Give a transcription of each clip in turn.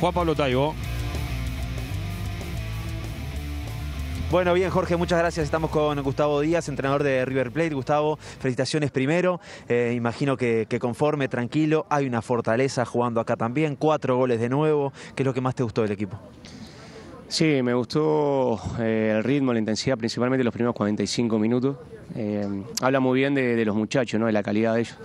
Juan Pablo Taibo. Bueno, bien, Jorge, muchas gracias. Estamos con Gustavo Díaz, entrenador de River Plate. Gustavo, felicitaciones primero. Eh, imagino que, que, conforme, tranquilo. Hay una fortaleza jugando acá también. Cuatro goles de nuevo. ¿Qué es lo que más te gustó del equipo? Sí, me gustó eh, el ritmo, la intensidad, principalmente los primeros 45 minutos. Eh, habla muy bien de, los muchachos, ¿no? de la calidad de ellos.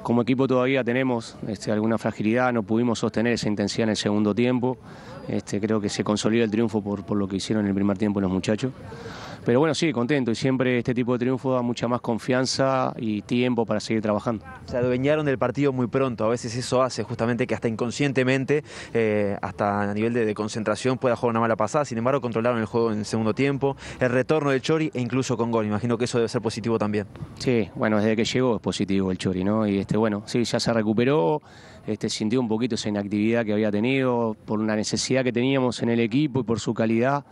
Como equipo todavía tenemos este, alguna fragilidad, no pudimos sostener esa intensidad en el segundo tiempo. Este, creo que se consolida el triunfo por lo que hicieron en el primer tiempo los muchachos. Pero bueno, sí, contento y siempre este tipo de triunfo da mucha más confianza y tiempo para seguir trabajando. Se adueñaron del partido muy pronto, a veces eso hace justamente que hasta inconscientemente, eh, hasta a nivel de, concentración pueda jugar una mala pasada, sin embargo controlaron el juego en el segundo tiempo, el retorno del Chori e incluso con gol, imagino que eso debe ser positivo también. Sí, bueno, desde que llegó es positivo el Chori, ¿no? Y este, bueno, sí, ya se recuperó, este, sintió un poquito esa inactividad que había tenido por una necesidad que teníamos en el equipo y por su calidad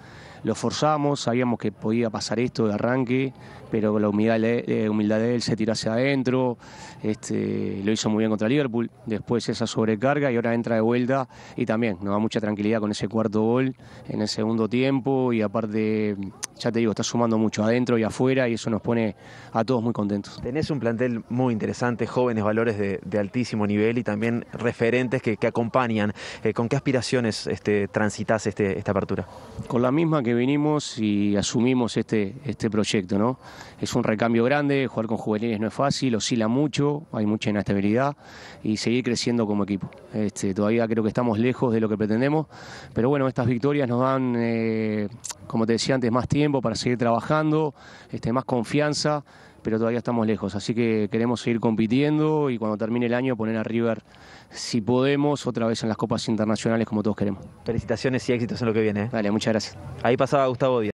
lo forzamos, sabíamos que podía pasar esto de arranque, pero con la humildad, eh, humildad de él se tirase adentro, este, lo hizo muy bien contra Liverpool, después esa sobrecarga y ahora entra de vuelta y también nos da mucha tranquilidad con ese cuarto gol en el segundo tiempo y aparte, ya te digo, está sumando mucho adentro y afuera y eso nos pone a todos muy contentos. Tenés un plantel muy interesante, jóvenes valores de, altísimo nivel y también referentes que, acompañan. Eh, ¿Con qué aspiraciones este, transitas este, esta apertura? Con la misma que Venimos vinimos y asumimos este, este proyecto. ¿no? Es un recambio grande, jugar con juveniles no es fácil, oscila mucho, hay mucha inestabilidad y seguir creciendo como equipo. Este, todavía creo que estamos lejos de lo que pretendemos, pero bueno, estas victorias nos dan, eh, como te decía antes, más tiempo para seguir trabajando, este, más confianza pero todavía estamos lejos. Así que queremos seguir compitiendo y cuando termine el año poner a River, si podemos, otra vez en las copas internacionales como todos queremos. Felicitaciones y éxitos en lo que viene. ¿eh? Vale, muchas gracias. Ahí pasaba Gustavo Díaz.